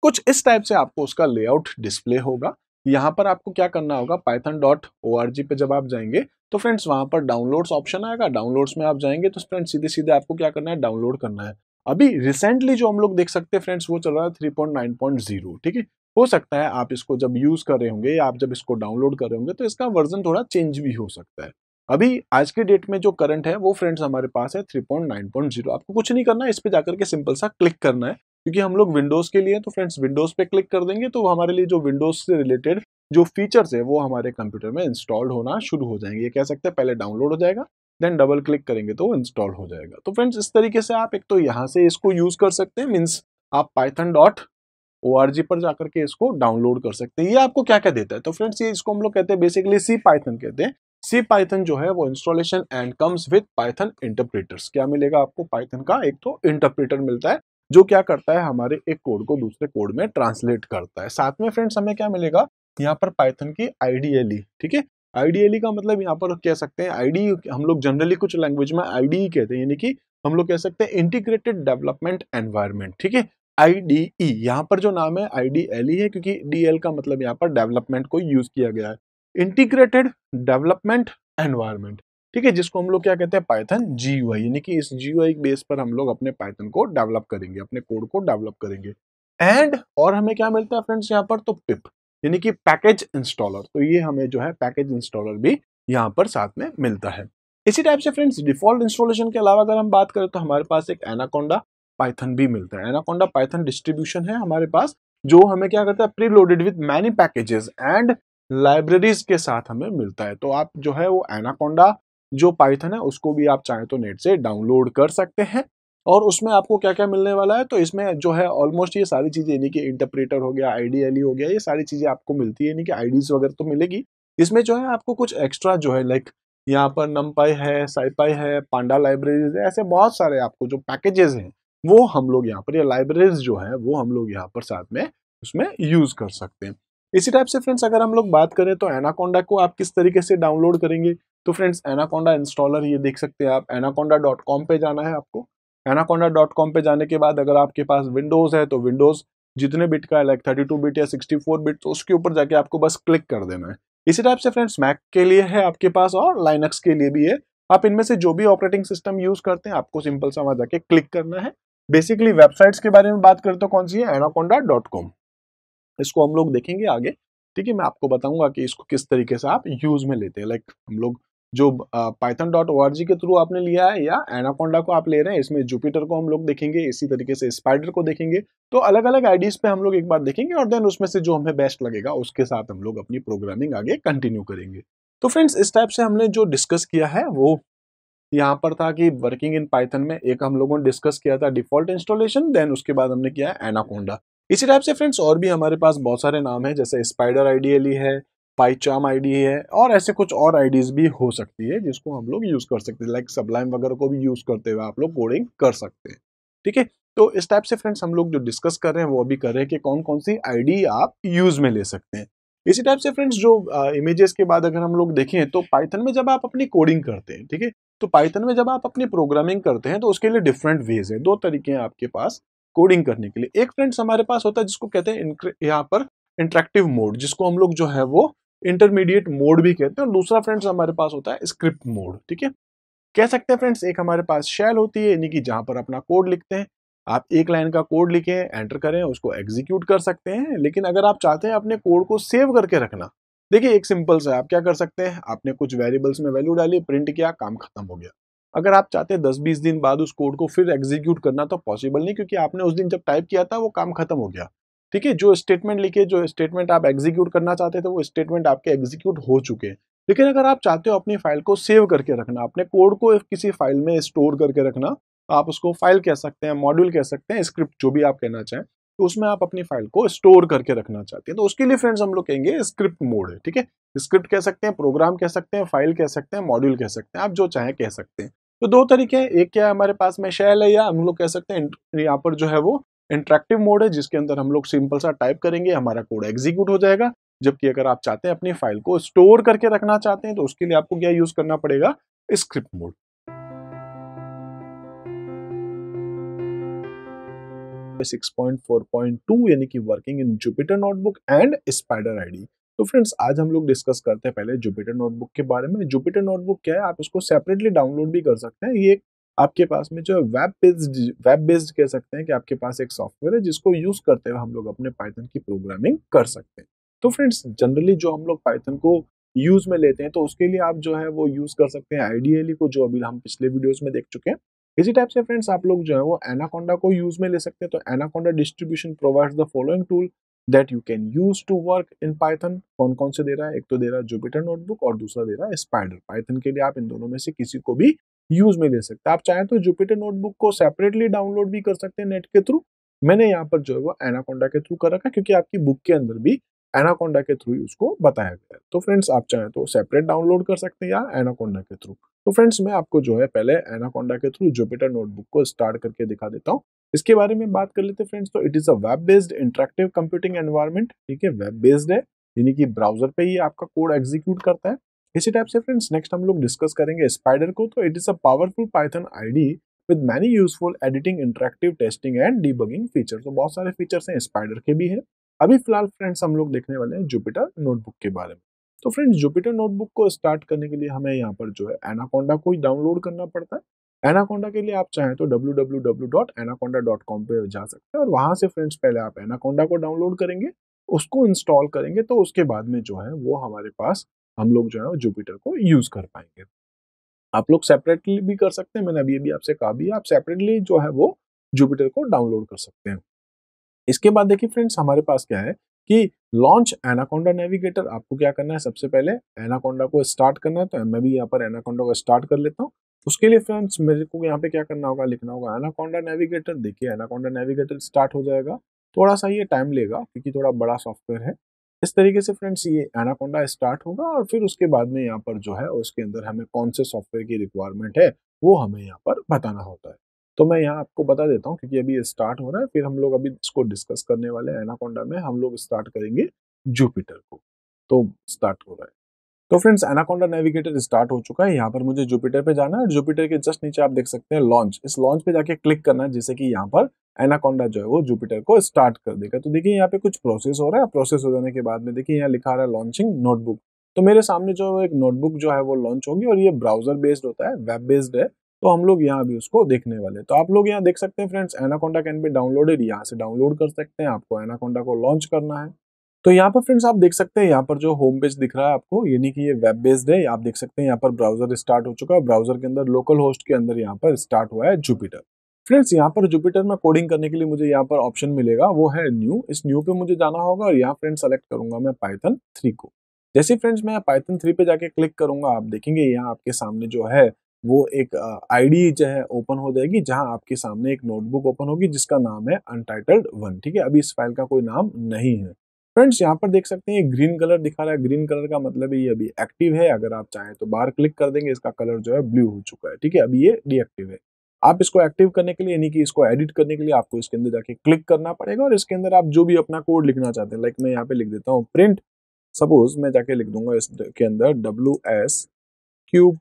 कुछ इस टाइप से आपको उसका लेआउट डिस्प्ले होगा यहाँ पर आपको क्या करना होगा Python dot O R G पे जब आप जाएंगे तो फ्रेंड्स वहाँ पर डाउनलोड्स ऑप्शन आएगा डाउनलोड्स में आप जाएंगे तो फ्रेंड्स सीधे सीधे आपको क्या करना है डाउनलोड करना है अभी रिसेंटली जो हम लोग देख सकते हैं फ्रेंड्स वो चल रहा है three point nine point zero ठीक है हो सकता है आप इसको जब यूज़ कर रहे होंगे या आप जब इसको डाउनलोड कर रहे होंगे तो इसका वर्जन थोड़ा चेंज भी हो सकता है अभी आज के डेट में जो करंट है वो फ्रेंड्स हमारे पास है 3.9.0 आपको कुछ नहीं करना है इस पर जाकर के सिंपल सा क्लिक करना है क्योंकि हम लोग विंडोज़ के लिए तो फ्रेंड्स विंडोज़ पे क्लिक कर देंगे तो हमारे लिए जो विंडोज़ से रिलेटेड जो फीचर्स है वो हमारे कंप्यूटर में इंस्टॉल्ड होना शुरू हो जाएंगे ये कह सकते हैं पहले डाउनलोड हो जाएगा देन डबल क्लिक करेंगे तो इंस्टॉल हो जाएगा तो फ्रेंड्स इस तरीके से आप एक तो यहाँ से इसको यूज़ कर सकते हैं मीन्स आप पाइथन डॉट ओ पर जाकर के इसको डाउनलोड कर सकते हैं ये आपको क्या क्या देता है तो फ्रेंड्स ये इसको हम लोग कहते हैं बेसिकली सी पाइथन कहते हैं सी पाइथन जो है वो installation and comes with Python interpreters क्या मिलेगा आपको पाइथन का एक तो इंटरप्रेटर मिलता है जो क्या करता है हमारे एक कोड को दूसरे कोड में ट्रांसलेट करता है साथ में फ्रेंड्स हमें क्या मिलेगा यहाँ पर पाइथन की आईडीएली ठीक है आईडीएली का मतलब यहाँ पर कह सकते हैं आईडी हम लोग जनरली कुछ लैंग्वेज में आईडी कहते हैं यानी कि हम लोग कह सकते हैं इंटीग्रेटेड डेवलपमेंट एनवायरमेंट ठीक है आई डी ई यहाँ पर जो नाम है आई डी एल ई है क्योंकि डी एल का मतलब यहाँ पर डेवलपमेंट को यूज किया गया है इंटीग्रेटेड डेवलपमेंट एनवायरमेंट ठीक है जिसको हम लोग क्या कहते हैं पाइथन जी यानी कि इस जी यू बेस पर हम लोग अपने पाइथन को डेवलप करेंगे अपने कोड को डेवलप करेंगे एंड और हमें क्या मिलता है फ्रेंड्स यहाँ पर तो पिप यानी कि पैकेज इंस्टॉलर तो ये हमें जो है पैकेज इंस्टॉलर भी यहाँ पर साथ में मिलता है इसी टाइप से फ्रेंड्स डिफॉल्ट इंस्टॉलेशन के अलावा अगर हम बात करें तो हमारे पास एक एनाकोंडा पाइथन भी मिलता है एनाकोंडा पाइथन डिस्ट्रीब्यूशन है हमारे पास जो हमें क्या करता है preloaded with many packages and libraries के साथ हमें मिलता है तो आप जो है वो एनाकोंडा जो पाइथन है उसको भी आप चाहे तो नेट से डाउनलोड कर सकते हैं और उसमें आपको क्या क्या मिलने वाला है तो इसमें जो है ऑलमोस्ट ये सारी चीज़ें यानी कि इंटरप्रेटर हो गया आई हो गया ये सारी चीज़ें आपको मिलती है यानी कि आई वगैरह तो मिलेगी इसमें जो है आपको कुछ एक्स्ट्रा जो है लाइक यहाँ पर नमपाई है साइपाई है पांडा लाइब्रेरीज है ऐसे बहुत सारे आपको जो पैकेजेस हैं वो हम लोग यहाँ पर या लाइब्रेरीज जो है वो हम लोग यहाँ पर साथ में उसमें यूज़ कर सकते हैं इसी टाइप से फ्रेंड्स अगर हम लोग बात करें तो एनाकोंडा को आप किस तरीके से डाउनलोड करेंगे तो फ्रेंड्स एनाकोंडा इंस्टॉलर ये देख सकते हैं आप एनाकोंडा डॉट कॉम पर जाना है आपको एनाकोंडा डॉट कॉम पर जाने के बाद अगर आपके पास विंडोज़ है तो विंडोज़ जितने बिट का है लाइक थर्टी टू बिट या सिक्सटी फोर बिट तो उसके ऊपर जाके आपको बस क्लिक कर देना है इसी टाइप से फ्रेंड्स मैक के लिए है आपके पास और लाइनक्स के लिए भी है आप इनमें से जो भी ऑपरेटिंग सिस्टम यूज़ करते हैं आपको सिंपल सा वहाँ जाके क्लिक करना है बेसिकली वेबसाइट्स के बारे में बात करें तो कौन सी है एनाकोंडा डॉट कॉम इसको हम लोग देखेंगे आगे ठीक है मैं आपको बताऊंगा कि इसको किस तरीके से आप यूज़ में लेते हैं लाइक हम लोग जो पाइथन डॉट ओ के थ्रू आपने लिया है या एनाकोंडा को आप ले रहे हैं इसमें जुपिटर को हम लोग देखेंगे इसी तरीके से स्पाइडर को देखेंगे तो अलग अलग आईडीज पे हम लोग एक बार देखेंगे और देन उसमें से जो हमें बेस्ट लगेगा उसके साथ हम लोग अपनी प्रोग्रामिंग आगे कंटिन्यू करेंगे तो फ्रेंड्स इस टाइप से हमने जो डिस्कस किया है वो यहाँ पर था कि वर्किंग इन पाइथन में एक हम लोगों ने डिस्कस किया था डिफॉल्ट इंस्टॉलेशन देन उसके बाद हमने किया है एनाकोंडा इसी टाइप से फ्रेंड्स और भी हमारे पास बहुत सारे नाम हैं जैसे स्पाइडर आईडीएली है पाईचाम आईडी है और ऐसे कुछ और आईडीज भी हो सकती है जिसको हम लोग यूज़ कर सकते हैं लाइक सबलाइन वगैरह को भी यूज़ करते हुए आप लोग कोडिंग कर सकते हैं ठीक है तो इस टाइप से फ्रेंड्स हम लोग जो डिस्कस कर रहे हैं वो अभी कर रहे हैं कि कौन कौन सी आईडी आप यूज़ में ले सकते हैं इसी टाइप से फ्रेंड्स जो इमेजेस के बाद अगर हम लोग देखें तो पाइथन में जब आप अपनी कोडिंग करते हैं ठीक है तो पाइथन में जब आप अपनी प्रोग्रामिंग करते हैं तो उसके लिए डिफरेंट वेज है दो तरीके हैं आपके पास कोडिंग करने के लिए एक फ्रेंड्स हमारे पास होता है जिसको कहते हैं यहाँ पर इंट्रैक्टिव मोड जिसको हम लोग जो है वो इंटरमीडिएट मोड भी कहते हैं और दूसरा फ्रेंड्स हमारे पास होता है स्क्रिप्ट मोड ठीक है कह सकते हैं फ्रेंड्स एक हमारे पास शैल होती है यानी कि जहां पर अपना कोड लिखते हैं आप एक लाइन का कोड लिखें एंटर करें उसको एग्जीक्यूट कर सकते हैं लेकिन अगर आप चाहते हैं अपने कोड को सेव करके रखना देखिए एक सिंपल सा आप क्या कर सकते हैं आपने कुछ वेरिएबल्स में वैल्यू डाली प्रिंट किया काम खत्म हो गया अगर आप चाहते हैं दस बीस दिन बाद उस कोड को फिर एग्जीक्यूट करना तो पॉसिबल नहीं क्योंकि आपने उस दिन जब टाइप किया था वो काम खत्म हो गया ठीक है जो स्टेटमेंट लिखे जो स्टेटमेंट आप एग्जीक्यूट करना चाहते थे वो स्टेटमेंट आपके एग्जीक्यूट हो चुके हैं लेकिन अगर आप चाहते हो अपनी फाइल को सेव करके रखना अपने कोड को किसी फाइल में स्टोर करके रखना तो आप उसको फाइल कह सकते हैं मॉड्यूल कह सकते हैं स्क्रिप्ट जो भी आप कहना चाहें तो उसमें आप अपनी फाइल को स्टोर करके रखना चाहते हैं तो उसके लिए फ्रेंड्स हम लोग कहेंगे स्क्रिप्ट मोड है ठीक है स्क्रिप्ट कह सकते हैं प्रोग्राम कह सकते हैं फाइल कह सकते हैं मॉड्यूल कह सकते हैं आप जो चाहें कह सकते हैं तो दो तरीके हैं एक क्या है हमारे पास में शैल है या हम लोग कह सकते हैं यहाँ पर जो है वो इंट्रैक्टिव मोड है जिसके अंदर हम लोग सिंपल सा टाइप करेंगे हमारा कोड एग्जीक्यूट हो जाएगा जबकि अगर आप चाहते हैं अपनी फाइल को स्टोर करके रखना चाहते हैं तो उसके लिए आपको क्या यूज करना पड़ेगा script mode six point four point two यानी कि working in Jupyter Notebook and Spyder IDE तो फ्रेंड्स आज हम लोग डिस्कस करते हैं पहले जुपिटर नोटबुक के बारे में जुपिटर नोटबुक क्या है आप इसको सेपरेटली डाउनलोड भी कर सकते हैं ये एक आपके पास में जो वेब बेस्ड वेब बेस्ड कह सकते हैं कि आपके पास एक सॉफ्टवेयर है जिसको यूज करते हुए हम लोग अपने पाइथन की प्रोग्रामिंग कर सकते हैं तो फ्रेंड्स जनरली जो हम लोग पाइथन को यूज में लेते हैं तो उसके लिए आप जो है वो यूज कर सकते हैं आइडियली को जो अभी हम पिछले वीडियोज में देख चुके हैं इसी टाइप से फ्रेंड्स आप लोग जो है वो एनाकोंडा को यूज में ले सकते हैं तो Anaconda distribution provide the following tool that you can use to work in Python कौन कौन से दे रहा है एक तो दे रहा है जुपिटर नोटबुक और दूसरा दे रहा है स्पाइडर पाइथन के लिए आप इन दोनों में से किसी को भी यूज में ले सकते हैं आप चाहें तो जुपिटर नोटबुक को सेपरेटली डाउनलोड भी कर सकते हैं नेट के थ्रू मैंने यहाँ पर जो है वो एनाकोंडा के थ्रू कर रखा क्योंकि आपकी बुक के अंदर भी एनाकोंडा के थ्रू उसको बताया गया है तो फ्रेंड्स आप चाहें तो सेपरेट डाउनलोड कर सकते हैं या एनाकोंडा के थ्रू तो फ्रेंड्स मैं आपको जो है पहले एनाकोंडा के थ्रू जुपिटर नोटबुक को स्टार्ट करके दिखा देता हूँ इसके बारे में बात कर लेते हैं फ्रेंड्स तो it is a web based interactive computing environment ठीक है वेब बेस्ड है यानी कि ब्राउजर पे ही आपका कोड एग्जीक्यूट करता है इसी टाइप से फ्रेंड्स नेक्स्ट हम लोग डिस्कस करेंगे स्पाइडर को तो it is a powerful Python IDE with many useful editing interactive testing and debugging feature तो बहुत सारे फीचर्स हैं स्पाइडर के भी हैं अभी फिलहाल फ्रेंड्स हम लोग देखने वाले हैं जुपिटर नोटबुक के बारे में तो फ्रेंड्स जुपिटर नोटबुक को स्टार्ट करने के लिए हमें यहाँ पर जो है एनाकोंडा को ही डाउनलोड करना पड़ता है एनाकोंडा के लिए आप चाहें तो www.anaconda.com पे जा सकते हैं और वहाँ से फ्रेंड्स पहले आप एनाकोंडा को डाउनलोड करेंगे उसको इंस्टॉल करेंगे तो उसके बाद में जो है वो हमारे पास हम लोग जो है जुपिटर को यूज कर पाएंगे आप लोग सेपरेटली भी कर सकते हैं मैंने अभी अभी आपसे कहा भी आप सेपरेटली जो है वो जुपिटर को डाउनलोड कर सकते हैं इसके बाद देखिए फ्रेंड्स हमारे पास क्या है कि लॉन्च एनाकोंडा नेविगेटर आपको क्या करना है सबसे पहले एनाकोंडा को स्टार्ट करना है तो मैं भी यहाँ पर एनाकोंडा को स्टार्ट कर लेता हूँ उसके लिए फ्रेंड्स मेरे को यहाँ पे क्या करना होगा लिखना होगा एनाकोंडा नेविगेटर देखिए एनाकोंडा नेविगेटर स्टार्ट हो जाएगा थोड़ा सा ये टाइम लेगा क्योंकि थोड़ा बड़ा सॉफ्टवेयर है इस तरीके से फ्रेंड्स ये एनाकोंडा स्टार्ट होगा और फिर उसके बाद में यहाँ पर जो है उसके अंदर हमें कौन से सॉफ्टवेयर की रिक्वायरमेंट है वो हमें यहाँ पर बताना होता है तो मैं यहाँ आपको बता देता हूँ क्योंकि अभी स्टार्ट हो रहा है फिर हम लोग अभी इसको डिस्कस करने वाले हैं एनाकोंडा में हम लोग स्टार्ट करेंगे जुपिटर को तो स्टार्ट हो रहा है तो फ्रेंड्स एनाकोंडा नेविगेटर स्टार्ट हो चुका है यहाँ पर मुझे जुपिटर पे जाना है और जुपिटर के जस्ट नीचे आप देख सकते हैं लॉन्च इस लॉन्च पे जाके क्लिक करना है जैसे कि यहाँ पर एनाकोंडा जो है वो जुपिटर को स्टार्ट कर देगा तो देखिए यहाँ पे कुछ प्रोसेस हो रहा है प्रोसेस हो जाने के बाद में देखिए यहाँ लिखा रहा है लॉन्चिंग नोटबुक तो मेरे सामने जो एक नोटबुक जो है वो लॉन्च होगी और ये ब्राउजर बेस्ड होता है वेब बेस्ड है तो हम लोग यहाँ भी उसको देखने वाले तो आप लोग यहाँ देख सकते हैं फ्रेंड्स एनाकोंडा कैन भी डाउनलोडेड यहाँ से डाउनलोड कर सकते हैं आपको एनाकोंडा को लॉन्च करना है तो यहाँ पर फ्रेंड्स आप देख सकते हैं यहाँ पर जो होम पेज दिख रहा है आपको ये कि ये वेब बेस्ड है आप देख सकते हैं यहाँ पर ब्राउजर स्टार्ट हो चुका है ब्राउजर के अंदर लोकल होस्ट के अंदर यहाँ पर स्टार्ट हुआ है जुपिटर फ्रेंड्स यहाँ पर जुपिटर में कोडिंग करने के लिए मुझे यहाँ पर ऑप्शन मिलेगा वो है न्यू इस न्यू पे मुझे जाना होगा और यहाँ फ्रेंड सेलेक्ट करूंगा मैं पाइथन थ्री को जैसे फ्रेंड्स मैं पाइथन थ्री पे जाके क्लिक करूंगा आप देखेंगे यहाँ आपके सामने जो है वो एक आईडी जो है ओपन हो जाएगी जहां आपके सामने एक नोटबुक ओपन होगी जिसका नाम है अनटाइटल्ड वन ठीक है अभी इस फाइल का कोई नाम नहीं है फ्रेंड्स यहाँ पर देख सकते हैं ग्रीन कलर दिखा रहा है ग्रीन कलर का मतलब ये अभी एक्टिव है अगर आप चाहें तो बाहर क्लिक कर देंगे इसका कलर जो है ब्लू हो चुका है ठीक है अभी ये डीएक्टिव है आप इसको एक्टिव करने के लिए यानी कि इसको एडिट करने के लिए आपको इसके अंदर जाके क्लिक करना पड़ेगा और इसके अंदर आप जो भी अपना कोड लिखना चाहते हैं लाइक मैं यहाँ पे लिख देता हूँ प्रिंट सपोज मैं जाके लिख दूंगा इसके अंदर डब्ल्यू एस क्यूब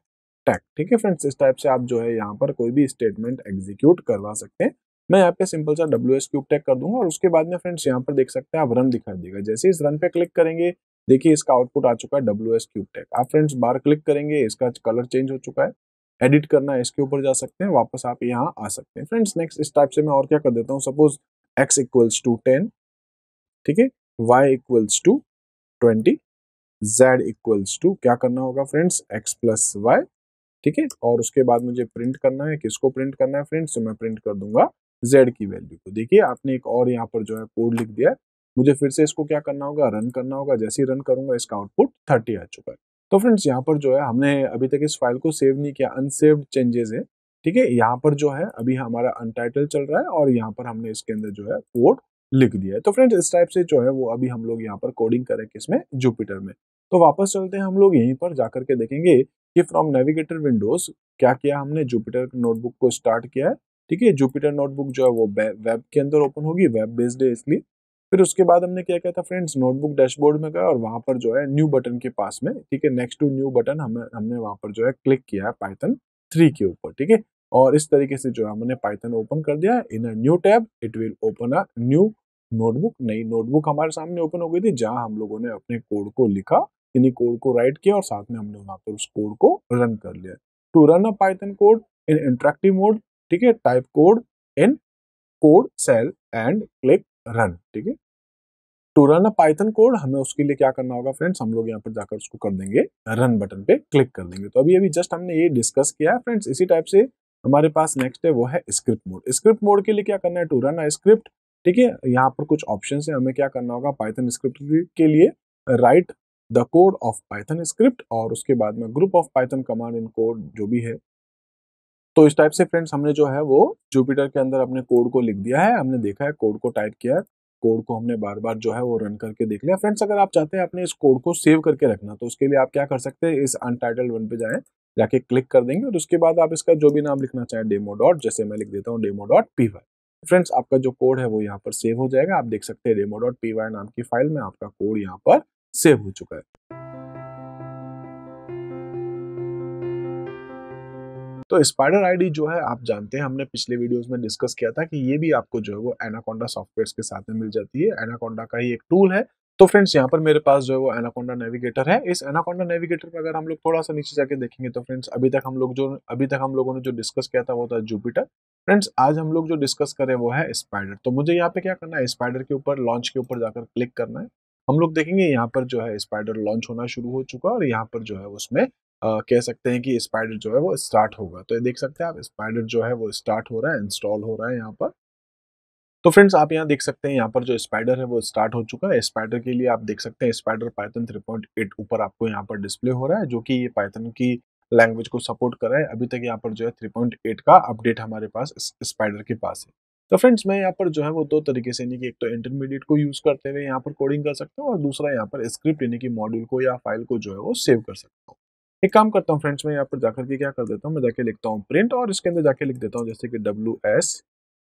टैक ठीक है फ्रेंड्स इस टाइप से आप जो है यहाँ पर कोई भी स्टेटमेंट एग्जीक्यूट करवा सकते हैं मैं यहाँ पे सिंपल सा डब्ल्यू एस क्यूब टैक कर दूंगा और उसके बाद में फ्रेंड्स यहाँ पर देख सकते हैं आप रन दिखाई देगा जैसे इस रन पे क्लिक करेंगे देखिए इसका आउटपुट आ चुका है डब्ल्यू एस क्यूब टैक आप फ्रेंड्स बार क्लिक करेंगे इसका कलर चेंज हो चुका है एडिट करना है इसके ऊपर जा सकते हैं वापस आप यहाँ आ सकते हैं फ्रेंड्स नेक्स्ट इस टाइप से मैं और क्या कर देता हूँ suppose x equals to ten ठीक है y equals to twenty z equals to क्या करना होगा फ्रेंड्स एक्स प्लस वाई ठीक है और उसके बाद मुझे प्रिंट करना है किसको प्रिंट करना है फ्रेंड्स तो मैं प्रिंट कर दूंगा जेड की वैल्यू को देखिए आपने एक और यहाँ पर जो है कोड लिख दिया है मुझे फिर से इसको क्या करना होगा रन करना होगा जैसे ही रन करूंगा इसका आउटपुट थर्टी आ चुका है तो फ्रेंड्स यहाँ पर जो है हमने अभी तक इस फाइल को सेव नहीं किया अनसेव्ड चेंजेस है ठीक है यहाँ पर जो है अभी हमारा अनटाइटल चल रहा है और यहाँ पर हमने इसके अंदर जो है कोड लिख दिया है तो फ्रेंड्स इस टाइप से जो है वो अभी हम लोग यहाँ पर कोडिंग करें किसमें जुपिटर में तो वापस चलते हैं हम लोग यहीं पर जाकर के देखेंगे कि फ्रॉम नेविगेटर विंडोज क्या किया हमने जुपिटर नोटबुक को स्टार्ट किया है ठीक है जुपिटर नोटबुक जो है वो वेब के अंदर ओपन होगी वेब बेस्ड है इसलिए फिर उसके बाद हमने क्या किया था फ्रेंड्स नोटबुक डैशबोर्ड में गया और वहां पर जो है न्यू बटन के पास में ठीक है नेक्स्ट टू न्यू बटन हमें हमने वहां पर जो है क्लिक किया है पाइथन थ्री के ऊपर ठीक है और इस तरीके से जो है हमने पाइथन ओपन कर दिया in a new tab it will open a new notebook नई नोटबुक हमारे सामने ओपन हो गई थी जहाँ हम लोगों ने अपने कोड को लिखा यानी कोड को राइट किया और साथ में हमने वहां पर उस कोड को रन कर लिया to run a Python code in interactive mode ठीक है type code in code cell and click run ठीक है to run a Python code हमें उसके लिए क्या करना होगा फ्रेंड्स हम लोग यहाँ पर जाकर उसको कर देंगे रन बटन पे क्लिक कर देंगे तो अभी अभी जस्ट हमने ये डिस्कस किया है फ्रेंड्स इसी टाइप से हमारे पास नेक्स्ट है वो है स्क्रिप्ट मोड स्क्रिप्ट मोड के लिए क्या करना है टू रन अ स्क्रिप्ट ठीक है यहाँ पर कुछ ऑप्शन है हमें क्या करना होगा पाइथन स्क्रिप्ट के लिए write the code of Python script और उसके बाद में group of Python command in code जो भी है तो इस टाइप से फ्रेंड्स हमने जो है वो जुपिटर के अंदर अपने कोड को लिख दिया है हमने देखा है कोड को टाइप किया है कोड को हमने बार बार जो है वो रन करके देख लिया फ्रेंड्स अगर आप चाहते हैं अपने इस कोड को सेव करके रखना तो उसके लिए आप क्या कर सकते हैं इस अनटाइटल्ड वन पे जाएं जाके क्लिक कर देंगे और उसके बाद आप इसका जो भी नाम लिखना चाहें डेमो डॉट जैसे मैं लिख देता हूँ demo dot P Y friends आपका जो कोड है वो यहाँ पर सेव हो जाएगा आप देख सकते हैं डेमो डॉट पी वाई नाम की फाइल में आपका कोड यहाँ पर सेव हो चुका है तो स्पाइडर आईडी जो है आप जानते हैं हमने पिछले वीडियोस में डिस्कस किया था कि ये भी आपको जो है वो एनाकोंडा सॉफ्टवेयर के साथ में मिल जाती है एनाकोंडा का ही एक टूल है तो फ्रेंड्स यहाँ पर मेरे पास जो है वो एनाकोंडा नेविगेटर है इस एनाकोंडा नेविगेटर पर अगर हम लोग थोड़ा सा नीचे जाके देखेंगे तो फ्रेंड्स अभी तक हम लोग जो अभी तक हम लोगों ने जो डिस्कस किया था वो था जुपिटर फ्रेंड्स आज हम लोग जो डिस्कस करें वो है स्पाइडर तो मुझे यहाँ पे क्या करना है स्पाइडर के ऊपर लॉन्च के ऊपर जाकर क्लिक करना है हम लोग देखेंगे यहाँ पर जो है स्पाइडर लॉन्च होना शुरू हो चुका है और यहाँ पर जो है उसमें कह सकते हैं कि स्पाइडर जो है वो स्टार्ट होगा तो ये देख सकते हैं आप स्पाइडर जो है वो स्टार्ट हो रहा है इंस्टॉल हो रहा है यहाँ पर तो फ्रेंड्स आप यहाँ देख सकते हैं यहाँ पर जो स्पाइडर है वो स्टार्ट हो चुका है स्पाइडर के लिए आप देख सकते हैं स्पाइडर पाइथन 3.8 ऊपर आपको यहाँ पर डिस्प्ले हो रहा है जो कि ये पाइथन की लैंग्वेज को सपोर्ट कर रहा है अभी तक यहाँ पर जो है 3.8 का अपडेट हमारे पास स्पाइडर के पास है तो फ्रेंड्स मैं यहाँ पर जो है वो दो तरीके से यानी कि एक तो इंटरमीडिएट को यूज़ करते हुए यहाँ पर कोडिंग कर सकता हूँ और दूसरा यहाँ पर स्क्रिप्ट यानी कि मॉड्यूल को या फाइल को जो है वो सेव कर सकता हूँ एक काम करता हूँ फ्रेंड्स मैं यहाँ पर जाकर के क्या कर देता हूँ मैं जाके लिखता हूँ प्रिंट और इसके अंदर जाके लिख देता हूँ जैसे कि डब्ल्यू एस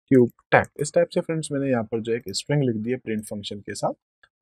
क्यूब टैग इस टाइप से फ्रेंड्स मैंने यहाँ पर जो एक स्ट्रिंग लिख दी है प्रिंट फंक्शन के साथ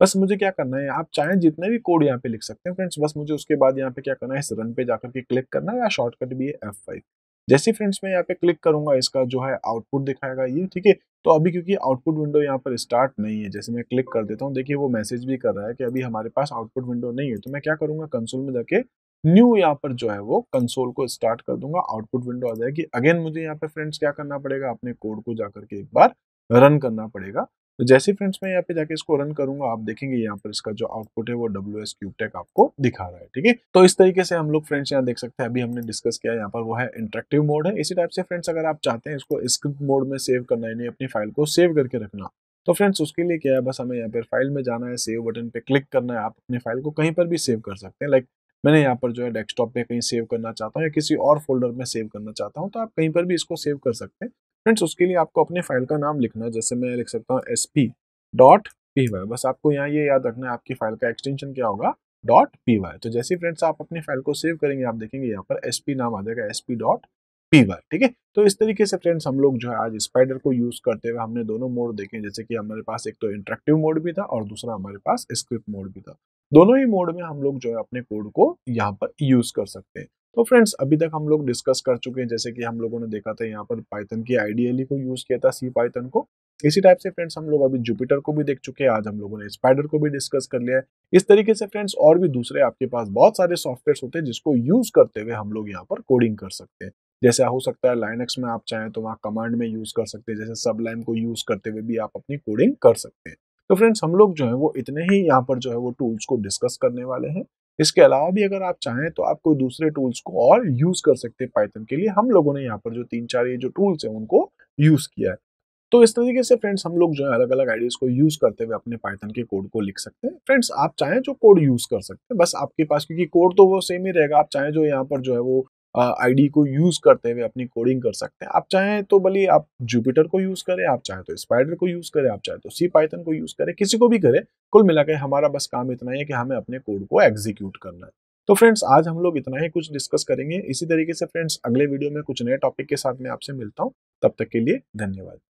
बस मुझे क्या करना है आप चाहें जितने भी कोड यहाँ पे लिख सकते हैं फ्रेंड्स बस मुझे उसके बाद यहाँ पे क्या करना है इस रन पे जाकर के क्लिक करना है या शॉर्टकट भी है एफ फाइव जैसे फ्रेंड्स मैं यहाँ पे क्लिक करूंगा इसका जो है आउटपुट दिखाएगा ये ठीक है तो अभी क्योंकि आउटपुट विंडो यहाँ पर स्टार्ट नहीं है जैसे मैं क्लिक कर देता हूँ देखिए वो मैसेज भी कर रहा है कि अभी हमारे पास आउटपुट विंडो नहीं है तो मैं क्या करूँगा कंसोल में जाके न्यू यहाँ पर जो है वो कंसोल को स्टार्ट कर दूंगा आउटपुट विंडो आ जाएगी अगेन मुझे यहाँ पे फ्रेंड्स क्या करना पड़ेगा अपने कोड को जाकर के एक बार रन करना पड़ेगा तो जैसे फ्रेंड्स मैं यहाँ पे जाके इसको रन करूंगा आप देखेंगे यहाँ पर इसका जो आउटपुट है वो डब्ल्यू एस क्यूबेक आपको दिखा रहा है ठीक है तो इस तरीके से हम लोग फ्रेंड्स यहाँ देख सकते हैं अभी हमने डिस्कस किया यहाँ पर वो है इंटरेक्टिव मोड है इसी टाइप से फ्रेंड्स अगर आप चाहते हैं इसको स्क्रिप्ट मोड में सेव करना यानी अपनी फाइल को सेव करके रखना तो फ्रेंड्स उसके लिए क्या है बस हमें यहाँ पर फाइल में जाना है सेव बटन पे क्लिक करना है आप अपनी फाइल को कहीं पर भी सेव कर सकते हैं लाइक मैंने यहाँ पर जो है डेस्कटॉप पे कहीं सेव करना चाहता हूँ या किसी और फोल्डर में सेव करना चाहता हूँ तो आप कहीं पर भी इसको सेव कर सकते हैं फ्रेंड्स उसके लिए आपको अपने फाइल का नाम लिखना है जैसे मैं लिख सकता हूँ S P dot P Y बस आपको यहाँ ये याद रखना है आपकी फाइल का एक्सटेंशन क्या होगा डॉट पी वाई तो जैसे फ्रेंड्स आप अपने फाइल को सेव करेंगे आप देखेंगे यहाँ पर एस पी नाम आ जाएगा S P dot P Y ठीक है तो इस तरीके से फ्रेंड्स हम लोग जो है आज स्पाइडर को यूज करते हुए हमने दोनों मोड देखे जैसे कि हमारे पास एक तो इंटरेक्टिव मोड भी था और दूसरा हमारे पास स्क्रिप्ट मोड भी था दोनों ही मोड में हम लोग जो है अपने कोड को यहाँ पर यूज कर सकते हैं तो फ्रेंड्स अभी तक हम लोग डिस्कस कर चुके हैं जैसे कि हम लोगों ने देखा था यहाँ पर पाइथन की आईडीएली को यूज किया था सी पाइथन को इसी टाइप से फ्रेंड्स हम लोग अभी जुपिटर को भी देख चुके हैं आज हम लोगों ने स्पाइडर को भी डिस्कस कर लिया है इस तरीके से फ्रेंड्स और भी दूसरे आपके पास बहुत सारे सॉफ्टवेयर होते हैं जिसको यूज करते हुए हम लोग यहाँ पर कोडिंग कर सकते हैं जैसे हो सकता है लाइनक्स में आप चाहें तो वहाँ कमांड में यूज कर सकते हैं जैसे सब लाइन को यूज करते हुए भी आप अपनी कोडिंग कर सकते हैं तो फ्रेंड्स हम लोग जो है वो इतने ही यहाँ पर जो है वो टूल्स को डिस्कस करने वाले हैं इसके अलावा भी अगर आप चाहें तो आप कोई दूसरे टूल्स को और यूज कर सकते हैं पाइथन के लिए हम लोगों ने यहाँ पर जो तीन चार ये जो टूल्स हैं उनको यूज किया है तो इस तरीके से फ्रेंड्स हम लोग जो है अलग अलग आइडियाज को यूज करते हुए अपने पाइथन के कोड को लिख सकते हैं फ्रेंड्स आप चाहें जो कोड यूज कर सकते हैं बस आपके पास क्योंकि कोड तो वो सेम ही रहेगा आप चाहें जो यहाँ पर जो है वो आईडी को यूज करते हुए अपनी कोडिंग कर सकते हैं आप चाहें तो भले आप जुपिटर को यूज करें आप चाहें तो स्पाइडर को यूज करें आप चाहें तो सी पाइथन को यूज करें किसी को भी करें कुल मिलाकर हमारा बस काम इतना ही है कि हमें अपने कोड को एग्जीक्यूट करना है तो फ्रेंड्स आज हम लोग इतना ही कुछ डिस्कस करेंगे इसी तरीके से फ्रेंड्स अगले वीडियो में कुछ नए टॉपिक के साथ मैं आपसे मिलता हूँ तब तक के लिए धन्यवाद